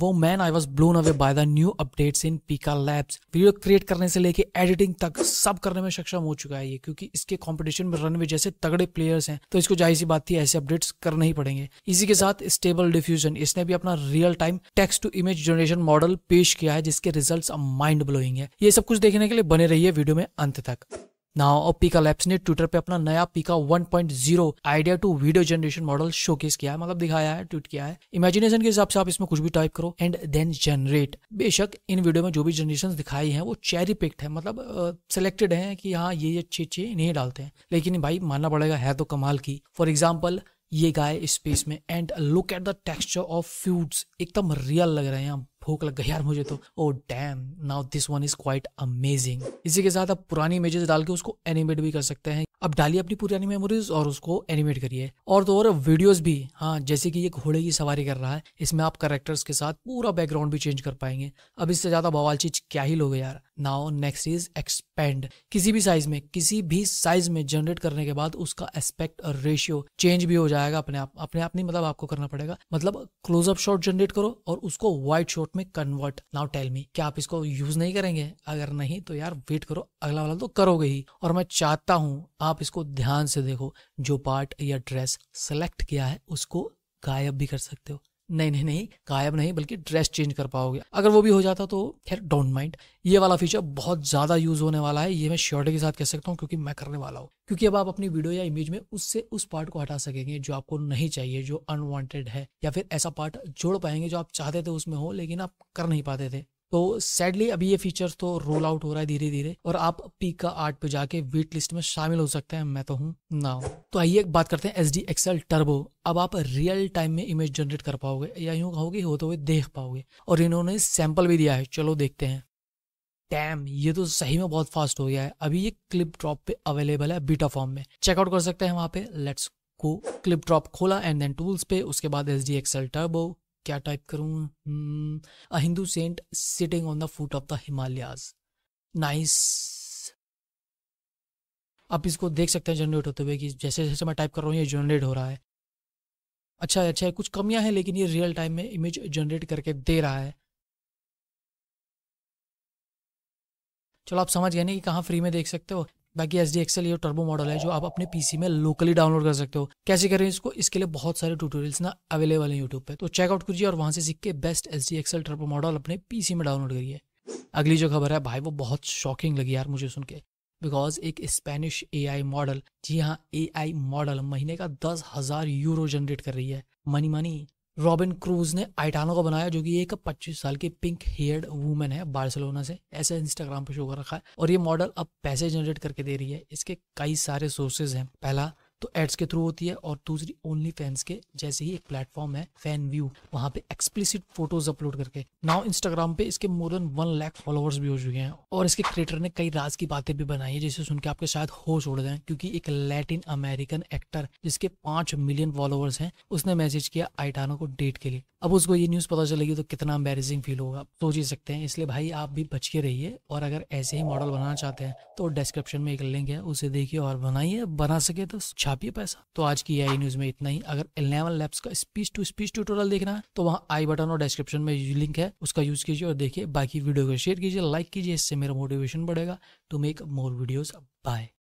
वो man I was blown away by the new updates in Pika labs video create करने से लेके editing तक सब करने में सक्षम हो चुका है ये क्योंकि इसके कंपटीशन में रनवे जैसे तगड़े प्लेयर्स हैं तो इसको जाहिर सी बात थी ऐसे अपडेट्स करने ही पड़ेंगे इसी के साथ स्टेबल डिफ्यूजन इसने भी अपना real time text to image generation model पेश किया है जिसके रिजल्ट माइंड ब्लोइंग है ये सब कुछ देखने के लिए बने रही है वीडियो में अंत तक नाउ और पीका लैब्स ने ट्विटर पे अपना नया Pika 1.0 idea to video generation model showcase किया है मतलब दिखाया है ट्वीट किया है इमेजिनेशन के हिसाब से आप इसमें कुछ भी टाइप करो एंड देन जनरेट बेशक इन वीडियो में जो भी जनरेशन दिखाई है वो चेरी पिक्ट है मतलब सिलेक्टेड uh, है कि हाँ ये अच्छे अच्छे नहीं डालते हैं लेकिन भाई मानना पड़ेगा है तो कमाल की फॉर एग्जाम्पल ये गाय स्पेस में and look at the texture of foods एकदम रियल लग रहे हैं भूख लग गई यार मुझे तो oh damn now this one is quite amazing इसी के साथ आप पुरानी इमेजेस डाल के उसको एनिमेट भी कर सकते हैं अब डालिए अपनी पुरानी मेमोरीज और उसको एनिमेट करिए और तो और वीडियोस भी हाँ जैसे कि ये घोड़े की सवारी कर रहा है इसमें आप करेक्टर्स के साथ पूरा बैकग्राउंड भी चेंज कर पाएंगे अब इससे ज्यादा बवाल चीज क्या ही लोगे यार नाउ नेक्स्ट इज एक्सपेंड किसी भी साइज में किसी भी साइज में जनरेट करने के बाद उसका एस्पेक्ट और रेशियो चेंज भी हो जाएगा अपने आप अपने आप नहीं मतलब आपको करना पड़ेगा मतलब क्लोजअप शॉट जनरेट करो और उसको व्हाइट शॉट में कन्वर्ट नाउ टेल मी क्या आप इसको यूज नहीं करेंगे अगर नहीं तो यार वेट करो अगला वाला तो करोगे ही और मैं चाहता हूँ आप इसको ध्यान से देखो जो पार्ट या ड्रेस सेलेक्ट किया है उसको गायब भी कर सकते हो नहीं नहीं नहीं गायब नहीं बल्कि ड्रेस चेंज कर पाओगे अगर वो भी हो जाता तो खैर डोंट माइंड ये वाला फीचर बहुत ज़्यादा यूज़ होने वाला है ये मैं श्योरिटी के साथ कह सकता हूँ क्योंकि मैं करने वाला हूँ क्योंकि अब आप अपनी वीडियो या इमेज में उससे उस पार्ट को हटा सकेंगे जो आपको नहीं चाहिए जो अनवांटेड है या फिर ऐसा पार्ट जोड़ पाएंगे जो आप चाहते थे उसमें हो लेकिन आप कर नहीं पाते थे तो सैडली अभी ये फीचर तो रोल आउट हो रहा है धीरे धीरे और आप पीका आर्ट पे जाके वेट लिस्ट में शामिल हो सकते हैं मैं तो हूँ ना तो आइए बात करते हैं एस डी एक्सएल टर्बो अब आप रियल टाइम में इमेज जनरेट कर पाओगे या यूं कहोगे होते हुए देख पाओगे और इन्होंने सैंपल भी दिया है चलो देखते हैं टैम ये तो सही में बहुत फास्ट हो गया है अभी ये क्लिप ड्रॉप पे अवेलेबल है बीटा फॉर्म में चेकआउट कर सकते हैं वहाँ पे लेट्स को क्लिप ड्रॉप खोला एंड देन टूल्स पे उसके बाद एस डी एक्सएल टर्बो क्या टाइप करूँ a Hindu saint sitting on the foot of the Himalayas nice आप इसको देख सकते हैं जनरेट होते हुए कि जैसे जैसे मैं टाइप कर रहा हूँ ये जनरेट हो रहा है अच्छा है अच्छा है कुछ कमियां हैं लेकिन ये रियल टाइम में इमेज जनरेट करके दे रहा है चलो आप समझ गए ना कि कहाँ फ्री में देख सकते हो बाकी एस डी एक्सएल ये टर्बो मॉडल है जो आप अपने पीसी में लोकली डाउनलोड कर सकते हो कैसे करें इसको इसके लिए बहुत सारे ट्यूटोरियल्स ना अवेलेबल है यूट्यूब पे तो चेकआउट कीजिए और वहां से सीख के best S D XL turbo model अपने पीसी में डाउनलोड करिए अगली जो खबर है भाई वो बहुत शॉकिंग लगी यार मुझे सुन के बिकॉज एक स्पेनिश ए मॉडल जी हाँ ए मॉडल महीने का दस हजार यूरो जनरेट कर रही है मनी मनी रॉबिन क्रूज ने आइटानो को बनाया जो कि एक 25 साल की पिंक हेयर्ड वूमेन है बार्सिलोना से ऐसे इंस्टाग्राम पर शो कर रखा है और ये मॉडल अब पैसे जनरेट करके दे रही है इसके कई सारे सोर्सेज हैं पहला तो एड्स के थ्रू होती है और दूसरी ओनली फैंस के जैसे ही एक प्लेटफॉर्म है फैन व्यू वहाँ पे एक्सप्लिसिट फोटोज अपलोड करके नाउ इंस्टाग्राम पे इसके more than one lakh followers भी हो चुके हैं और इसके क्रिएटर ने कई राज की बातें भी बनाई है जिसे के आपके शायद होश उड़ जाए क्योंकि एक लैटिन अमेरिकन एक्टर जिसके पांच मिलियन फॉलोअर्स है उसने मैसेज किया आइटानो को डेट के लिए अब उसको ये न्यूज़ पता चलेगी तो कितना एम्बेरसिंग फील होगा सोच ही सकते हैं इसलिए भाई आप भी बच के रहिए और अगर ऐसे ही मॉडल बनाना चाहते हैं तो डिस्क्रिप्शन में एक लिंक है उसे देखिए और बनाइए बना सके तो छापिए पैसा तो आज की आई न्यूज में इतना ही अगर इलेवन लैब्स का स्पीच टू स्पीच ट्यूटोरियल देखना है तो वहाँ आई बटन और डिस्क्रिप्शन में लिंक है उसका यूज कीजिए और देखिए बाकी वीडियो को शेयर कीजिए लाइक कीजिए इससे मेरा मोटिवेशन बढ़ेगा to make more videos bye